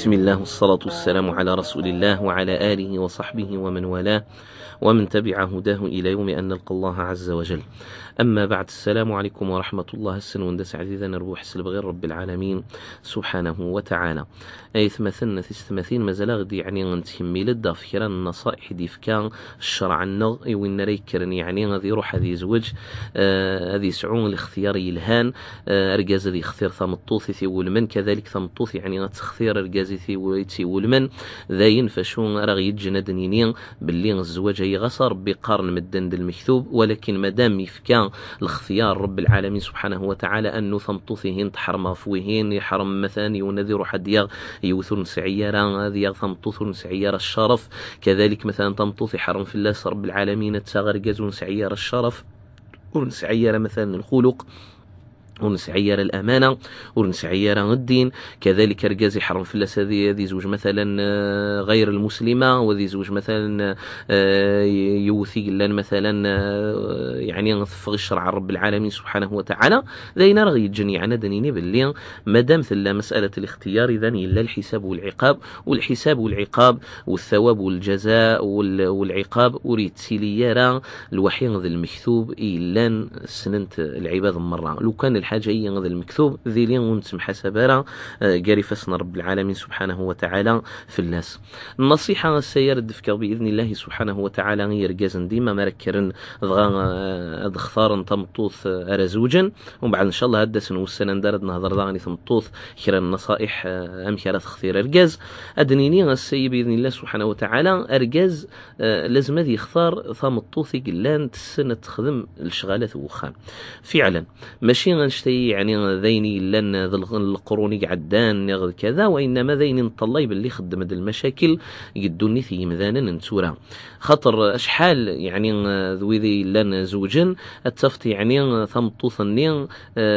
بسم الله والصلاة والسلام على رسول الله وعلى آله وصحبه ومن والاه ومن تبع هداه إلى يوم أن نلقى الله عز وجل أما بعد السلام عليكم ورحمة الله السن وندس عزيزا نربو نربوح بغير رب العالمين سبحانه وتعالى أيث مثلنا ثمثين مازال غدي يعني غنتهمي لدا فكرة النصائح دي فكان الشرع النغ وين ريكرن يعني غادي يروح هذه يزوج آه، هذه آه سعون الاختيار يلهان آه رجاز اللي يختير ثمطوثي في ولمن كذلك ثمطوثي يعني غتختير رجازي في ولمن ذاين فشون راه يتجند نينين باللي الزواج اللي غصر بقرن من الدند المكتوب ولكن مادام يفكى الاختيار رب العالمين سبحانه وتعالى أنه ثمطوثهن تحرم فويهن يحرم مثلا ينذر حد يوثن سعيارا هذه ثمطوثن سعيار الشرف كذلك مثلا تمطوث حرم في الله رب العالمين تساغر جزون سعيار الشرف ونسعيار مثلا الخلق ونس عيار الامانه ونس عيار الدين كذلك رجازي حرم فلاس الاسد هذه زوج مثلا آه، غير المسلمه وذي زوج مثلا آه، يوثي لان مثلا آه، يعني نصفغ الشرع رب العالمين سبحانه وتعالى ذاين راه يتجني عنا دنيني باللي مادام ثلا مساله الاختيار اذا الا الحساب والعقاب والحساب والعقاب والثواب والجزاء والعقاب اريد سيليارا الوحي المكتوب الا سننت العباد مره لو كان حاجة هي هذا المكتوب ذي لين ونتم حسب آه، فاسن رب العالمين سبحانه وتعالى في الناس النصيحة السيارة فيك بإذن الله سبحانه وتعالى غير قازن ديما مركرن ضغا آه، ضختار تمطوث أرى آه، زوجا ومن بعد إن شاء الله هدس نوسنا ندار نهضر ضغاني تمطوث خير النصائح أم خير تخثير أرجاز أدنيني السي بإذن الله سبحانه وتعالى أرجاز لازم هذه يختار الطوثي قلان تسنى تخدم الشغالات وخام فعلا ماشي غنش شتي يعني ذيني لان القرون يقعدان كذا وانما ذيني نطلب اللي خدم هذه المشاكل يدوني في مذانا نتورا خاطر اشحال يعني ذوي ذي لان زوجا التفت يعني ثم طوثني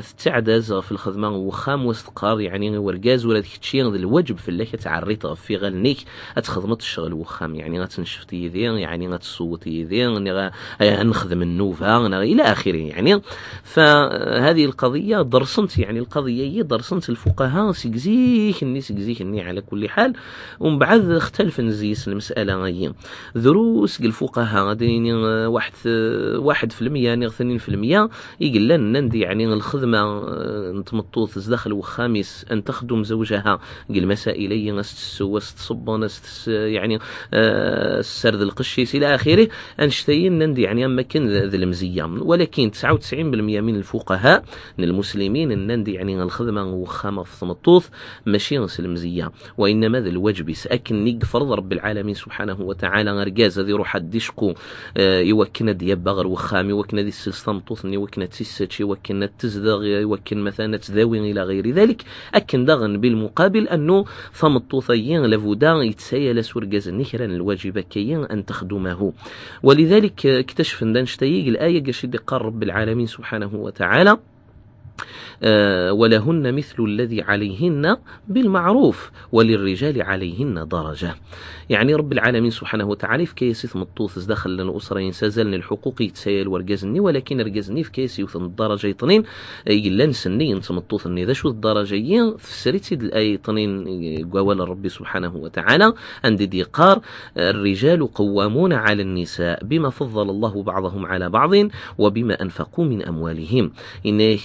تتعدز آه، في الخدمة وخام واستقار يعني ورقاز ولا تكتشي الواجب في اللي تعريت في غالنيك اتخدمت الشغل وخام يعني غتنشفت يدي يعني غتصوت يدي يعني نخدم النوفا يعني الى اخره يعني فهذه القضية القضيه درسنت يعني القضيه هي درسنت الفقهاء سيكزيكني سيكزيكني على كل حال ومن بعد اختلف نزيس المساله هي دروس الفقهاء دين واحد واحد في المية يعني اثنين في المية يقول لنا ندي يعني الخدمة آه، نتمطوط دخل وخامس أن تخدم زوجها قل مسائل ناس تسوى تصبون يعني آه، السرد القشيس إلى آخره أنشتين نندي يعني أما كان ذا المزية ولكن 99% من الفقهاء المسلمين النندي يعني الخدمة وخامة في ثمطوث ماشي نسلم مزية وإنما ذا الواجب سأكن نيك فرض رب العالمين سبحانه وتعالى غرقاز ذي روح ديشكو آه، يوكنا ديابا غر وخام يوكنا ذي السلسطة طوثني وكنا تسيساتشي وكنا تزدغ يوكن مثلا تذاوي إلى غير ذلك أكن داغن بالمقابل أنه ثمطوثيين لفودا يتسايل سورقاز نكرا الواجب كيين أن تخدمه ولذلك اكتشف دانشتايق الآية قاش قال رب العالمين سبحانه وتعالى آه، ولهن مثل الذي عليهن بالمعروف وللرجال عليهن درجة يعني رب العالمين سبحانه وتعالى في كيس ثم الطوث دخل لنا أسرة ينسازلن الحقوق يتسايل ورقزني ولكن رقزني في كيس يوثن الدرجة اثنين آه، إلا نسني ينتم أني ذا شو الدرجة فسريت سيد الآية اثنين آه، قوال ربي سبحانه وتعالى عند ديقار الرجال قوامون على النساء بما فضل الله بعضهم على بعض وبما أنفقوا من أموالهم إنه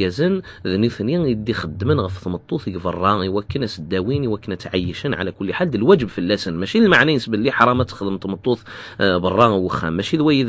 ارغازن ذني ثنيا يدي خدمن غف 18 يقفر وكنا سداويني وكنا تعيشن على كل حال دي الواجب في اللسن ماشي المعنى يسبل لي حرام تخدم 18 آه، برا وخام ماشي ذوي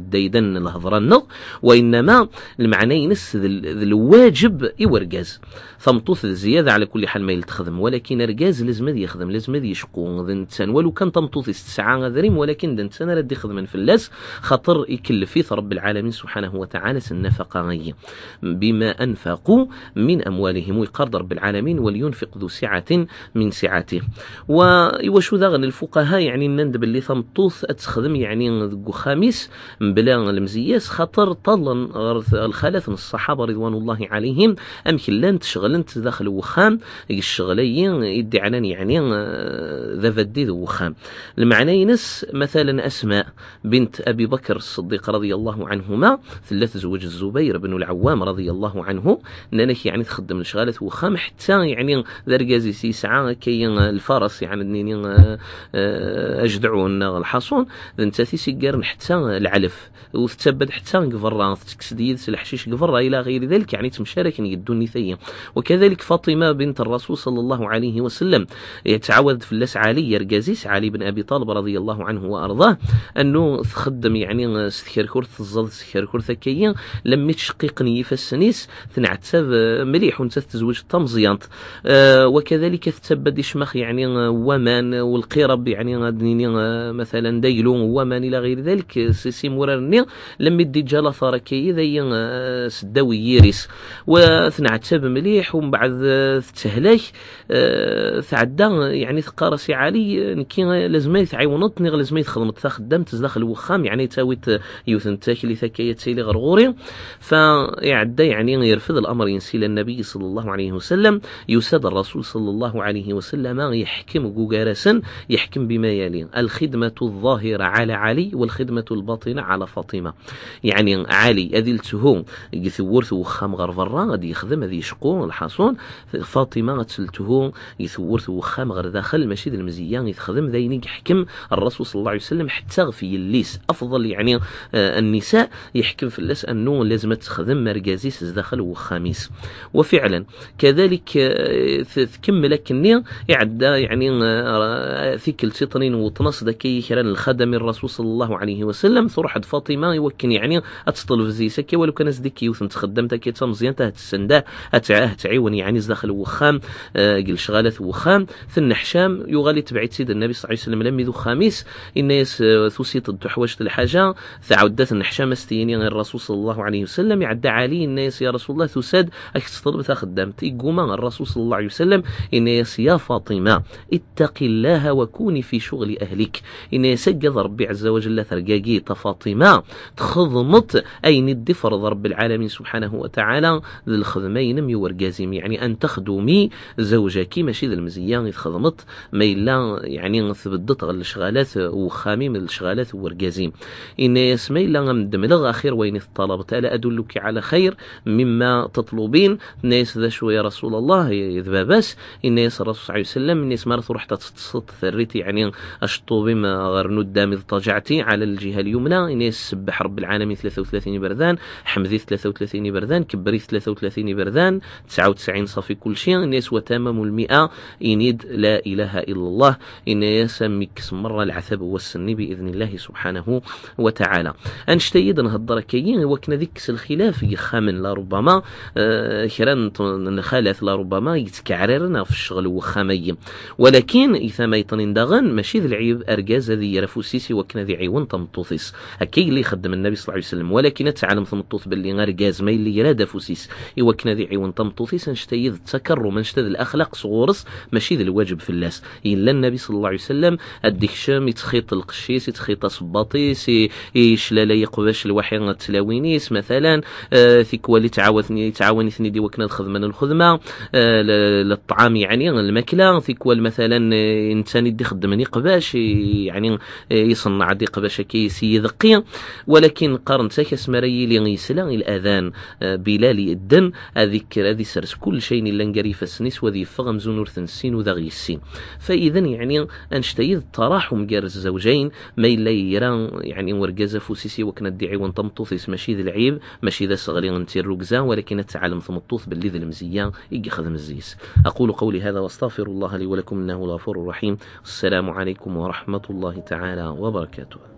ديدن الهضره النض وانما المعنى ينس الواجب يورغاز 18 زياده على كل حال ما يلتخدم ولكن ارغاز لازم يخدم لازم يشقو ذنتان ولو كان 18 تسعه غذريم ولكن ذنتان راه يخدم في اللاس خاطر يكلفيث رب العالمين سبحانه وتعالى النفقه غير بما أنفقوا من أموالهم ويقرض رب العالمين ولينفق ذو سعة من سعته ذا غن الفقهاء يعني نندب اللي ثمطوث تخدم يعني ذو خامس بلا المزياس خطر طلا الخلاف من الصحابة رضوان الله عليهم أم كلان انت داخل وخام الشغلين يدي علان يعني آه، ذا فدي ذو وخام المعنى ينس مثلا أسماء بنت أبي بكر الصديق رضي الله عنهما ثلاث زوج الزبير بن العوام رضي الله عنه نانك يعني تخدم نشغالات وخام حتى يعني سي ساعه كاين الفرس يعني نين آه، آه، اجدعون الحصون انت تيسيقر حتى العلف وتتبد حتى قفرة تكسد يدس الحشيش قفرة الى غير ذلك يعني تمشارك يد النثية وكذلك فاطمة بنت الرسول صلى الله عليه وسلم يتعاود في اللس علي يرقازيس علي بن ابي طالب رضي الله عنه وارضاه انه تخدم يعني سكركور تزاد سكركور ثكيا لم تشقي يقني فالسنيس تنعتاب آه، مليح وانت تزوج تا أه وكذلك تثبت شمخ يعني آه، ومان آه، والقرب يعني دنيني مثلا دايلون ومان الى غير ذلك سيسي مرارني لم يدي جالا ثركي ذي سداوي يريس وثنعتاب مليح ومن بعد تهلاك أه تعدى يعني ثقارسي علي نكي لازم يتعاونط ني لازم يتخدم تخدم خدام تزدخل وخام يعني تاويت يوثن تاكلي ثكايه تسيلي غرغوري ف يعد يعدى يعني يرفض الأمر ينسي للنبي صلى الله عليه وسلم يسد الرسول صلى الله عليه وسلم يحكم جوجارسا يحكم بما يلي الخدمة الظاهرة على علي والخدمة الباطنة على فاطمة يعني علي أذلته يثورث وخام غير برا غادي يخدم غادي يشقو الحصون فاطمة غتسلته يثورث وخام غير داخل ماشي ذا المزيان يخدم ذاين يحكم الرسول صلى الله عليه وسلم حتى في الليس أفضل يعني آه، النساء يحكم في الليس أنه لازم تخدم استخدام مركزي سداخل وخميس وفعلا كذلك تكمل آه، كني يعدى يعني ثكل آه، سطرين وطنص دكي كيكران الخدم الرسول صلى الله عليه وسلم ثروح فاطمه يوكن يعني زي سكي ولو كان ديك يوثن تخدم كي تمزيان تهت السنداء اتعاه تعيون يعني زدخل وخام آه، قل شغالة وخام ثن حشام يغالي تبعيت سيد النبي صلى الله عليه وسلم لم يذو خميس الناس ثوسيط الحواجة الحاجة ثعودات حشام استيني الرسول صلى الله عليه وسلم يعد دعا لي الناس يا رسول الله تساد أكتطلبت خدمت إقوما الرسول صلى الله عليه وسلم ان يا فاطمة اتق الله وكوني في شغل أهلك ان يسجد ربي عز وجل ثرقاقي تفاطمة تخضمت أين الدفر رب العالمين سبحانه وتعالى للخدمين مي ورقازم يعني أن تخدمي زوجك ماشي ذي المزيان تخضمت ما إلا يعني ثبتت الشغالات وخامي من الشغالات ورقازم الناس ما إلا غمدملغ أخير وين طلبت ألا أدلك على على خير مما تطلبين الناس ذا يا رسول الله إذ بس الناس الرسول صلى الله عليه وسلم الناس مرث رحت تتصد ثريتي يعني أشطو ما غير ندام طجعتي على الجهة اليمنى الناس سبح رب العالمين 33 بردان حمذي 33 بردان كبري 33 بردان 99 صافي كل شيء الناس وتمام المئة إنيد لا إله إلا الله إن يسميك مرة العثب والسني بإذن الله سبحانه وتعالى أنشتيد نهضر كيين وكنا ذكس الخلاف في خامن لربما كران آه، نخالات لربما يتكعررنا في الشغل وخامي ولكن إذا ما يطنندغن ماشي ذي العيب أرجاز ذي يرفوسيسي وكنا ذي عيون تمطوثيس أكي اللي خدم النبي صلى الله عليه وسلم ولكن تعلم تمطوث باللي أرجاز ما اللي يراد فوسيس يوكنا ذي عيون تمطوثيس نشتي ذي التكرم نشتي الأخلاق صغورس ماشي ذي الواجب في اللاس إلا النبي صلى الله عليه وسلم أديك شام يتخيط القشيس يتخيط صباطيس يشلالي قباش الوحي التلاوينيس مثلا ثكوى آه، تعاوني تعاوني ثني دي وكنا الخدمه الخدمه للطعام يعني الماكله ثكوى مثلا آه، انسان يدي خدمني قباش يعني آه، يصنع دي قباش كي يذقي ولكن قرن ساكس مري لي الاذان بلال الدن هذيك هذه سرس كل شيء اللي نقري فسنيس وذي فغم زنور ثنسين وذا السين فاذا يعني انشتيد التراحم جار الزوجين ما يلا يعني ورقزة فوسيسي وكنا دعي ونطمطو ماشي ذي العيب ماشي الى صغري انت ركزة ولكن تعلم ثمطوث باللي ذا المزية يخدم الزيس أقول قولي هذا وأستغفر الله لي ولكم إنه الغفور الرحيم السلام عليكم ورحمة الله تعالى وبركاته